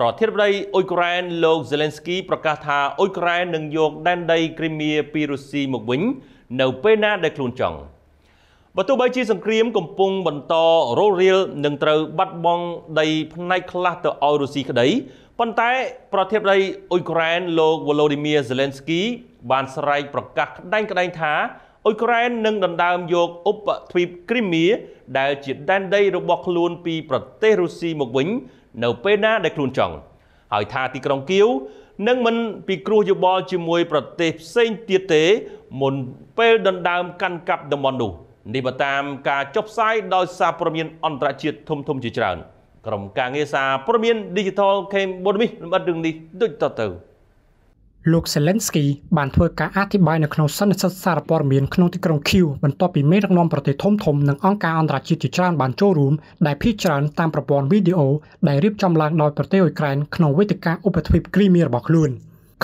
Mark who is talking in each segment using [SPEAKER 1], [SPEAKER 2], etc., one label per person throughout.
[SPEAKER 1] ប្រធានាធិបតីអ៊ុយក្រែនលោក Zelensky ប្រកាសថាអ៊ុយក្រែននឹងយកដែនដីគ្រីមៀពីរុស្ស៊ីមកវិញនៅពេលណាដែលខ្លួនចង់បើទោះបីជាសង្គ្រាម កំពុងបន្តរោលរៀលនឹងត្រូវបាត់បង់ដីផ្នែក ខ្លះទៅឲ្យរុស្ស៊ីក្តីប៉ុន្តែ ប្រធានាធិបតីអ៊ុយក្រែនលោក Volodymyr Zelensky បានស្រែកប្រកាសក្តែងក្តែងថាអ៊ុយក្រែននឹងដណ្ដើមយកឧបទ្វីបគ្រីមៀដែលជាដែនដី របស់ខ្លួនពីប្រទេសរុស្ស៊ីមកវិញនៅពេលណាដែលខ្លួនចង់ ហើយថាទីក្រុងគៀវនឹងមិនពិគ្រោះយោបល់ជាមួយប្រទេសផ្សេងទៀតទេ មុនពេលដណ្ដើមកាន់កាប់តំបន់នោះ នេះបើតាមការចុះផ្សាយដោយសារព័ត៌មានអន្តរជាតិធំធំជាច្រើន ក្រុមការងារសារព័ត៌មាន Digital Cambodia នេះលម្អិតរឿងនេះដូចតទៅ
[SPEAKER 2] លោក Zelensky បានធ្វើការអធិប្បាយនៅក្នុងសន្និសីទសារព័ត៌មានក្នុងទីក្រុង Kiev បន្ទាប់ពីមេដឹកនាំប្រទេសធំៗនិងអង្គការអន្តរជាតិជាច្រើនបានចូលរួមដែលភាគច្រើនតាមប្រព័ន្ធវីដេអូដែលរៀបចំឡើងដោយប្រទេសអ៊ុយក្រែនក្នុងវេទិកាឧបទ្វីបគ្រីមៀរបស់ខ្លួន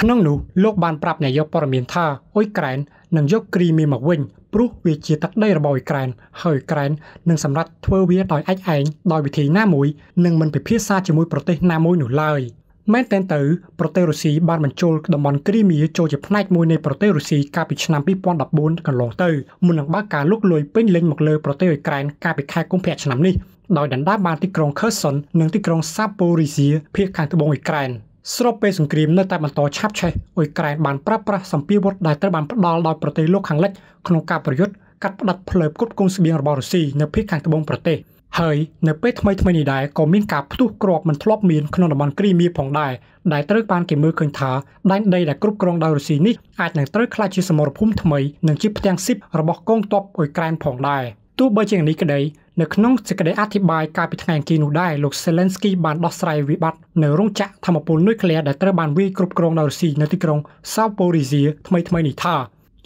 [SPEAKER 2] ក្នុងនោះលោកបានប្រាប់នាយកព័ត៌មានថាអ៊ុយក្រែននឹងយកគ្រីមៀមកវិញព្រោះវាជាទឹកដីរបស់អ៊ុយក្រែនហើយអ៊ុយក្រែននឹងសម្រេចធ្វើវាដោយឯកឯងដោយវិធីណាមួយនិងមិនពិភាក្សាជាមួយប្រទេសណាមួយនោះឡើយ។មែនទែនទៅប្រទេសរុស្ស៊ីបានបញ្ចូលតំបន់គ្រីមៀចូលជាផ្នែកមួយនៃប្រទេសរុស្ស៊ីកាលពីឆ្នាំ2014កន្លងទៅមុននឹងបើកការលុកលុយពេញលេញមកលើប្រទេសអ៊ុយក្រែនកាលពីខែកុម្ភៈឆ្នាំនេះដោយដណ្ដើមបានទីក្រុង Kherson និងទីក្រុង Zaporizhia ភាគខាងត្បូងអ៊ុយក្រែនស្របពេលសង្គ្រាមនៅតែបន្តឆាប់ឆេះអ៊ុយក្រែនបានប្រើប្រាស់សម្ពាវុធដែលត្រូវបានផ្ដល់ដោយប្រទេសលោកខាងលិចក្នុងការប្រយុទ្ធកាត់ផ្ដាច់ផ្លូវផ្គត់ផ្គង់ស្បៀងរបស់រុស្ស៊ីនៅភាគខាងត្បូងប្រទេសហើយនៅពេលថ្មីថ្មីនេះដែរក៏មានការផ្ទុះគ្រាប់មិនធ្លាប់មានក្នុងតំបន់គ្រីមៀផងដែរដែលត្រូវបានគេមើលឃើញថាដែនដីដែលគ្រប់គ្រងដោយរុស្ស៊ីនេះអាចនឹងត្រូវក្លាយជាសមរភូមិថ្មីនិងជាផ្ទាំងស៊ីបរបស់កងទ័ពអ៊ុយក្រែនផងដែរទោះបីជានេះក្តីនៅក្នុងសេចក្តីអធិប្បាយកាលពីថ្ងៃអង្គារនោះដែរលោក Zelensky បានដោះស្រាយវិបត្តិនៅរោងចក្រធម្មពលនុយក្លេអ៊ែរដែលត្រូវបានវាយគ្រប់គ្រងដោយរុស្ស៊ីនៅទីក្រុង Zaporizhia ថ្មីថ្មីនេះថា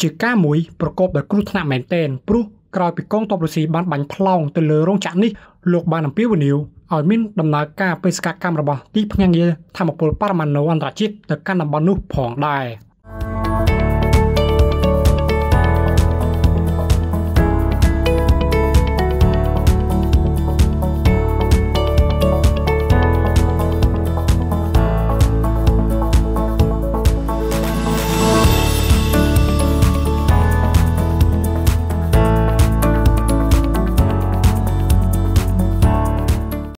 [SPEAKER 2] ជាការមួយប្រកបដោយគ្រោះថ្នាក់មែនទែនព្រោះក្រោយពីកងទ័ពរុស្ស៊ីបានបាញ់ផ្លោងទៅលើរោងចក្រនេះលោកបានអំពាវនាវឲ្យមានដំណើរការបេសកកម្មរបស់ទីភ្នាក់ងារធម្មពលបរមាណូអន្តរជាតិទៅកាន់តំបន់នោះផងដែរ។